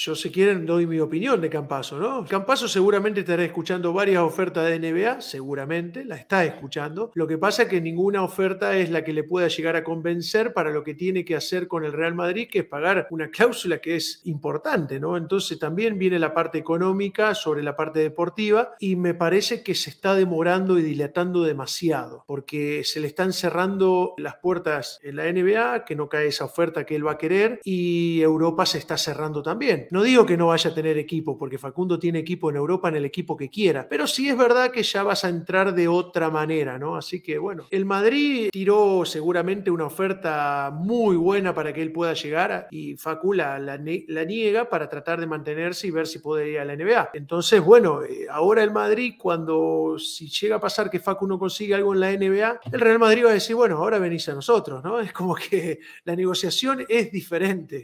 yo si quieren doy mi opinión de Campaso, ¿no? Campaso seguramente estará escuchando varias ofertas de NBA, seguramente, la está escuchando. Lo que pasa es que ninguna oferta es la que le pueda llegar a convencer para lo que tiene que hacer con el Real Madrid, que es pagar una cláusula que es importante, ¿no? Entonces también viene la parte económica sobre la parte deportiva y me parece que se está demorando y dilatando demasiado, porque se le están cerrando las puertas en la NBA, que no cae esa oferta que él va a querer y Europa se está cerrando también. No digo que no vaya a tener equipo, porque Facundo tiene equipo en Europa en el equipo que quiera, pero sí es verdad que ya vas a entrar de otra manera, ¿no? Así que bueno, el Madrid tiró seguramente una oferta muy buena para que él pueda llegar y Facu la, niega para tratar de mantenerse y ver si puede ir a la NBA. Entonces, bueno, eh, ahora el Madrid, cuando si llega a pasar que Facu no consigue algo en la NBA, el Real Madrid va a decir, bueno, ahora venís a nosotros, ¿no? Es como que la negociación es diferente.